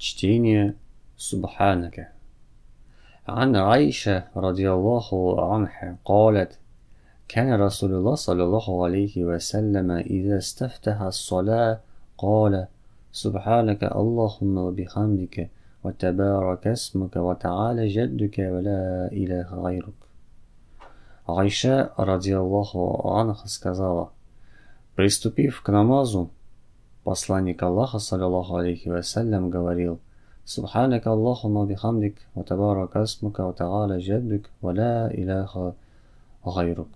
чтение Субханака. عن عائشة رضي الله عنها قالت كان رسول الله صلى الله عليه وسلم إذا استفتح الصلاة قال سبحانك اللهم وبحمدك وتبارك اسمك وتعالى جدك ولا إله غيرك Айша, رضي الله она сказала, «Приступив к намазу, Посланник Аллаха, саллиллаху алейхи вассалям, говорил, «Субханак Аллахума бихамдик, ва табара касмука, ва та'аля жаддук, ва ла иляха гайрук».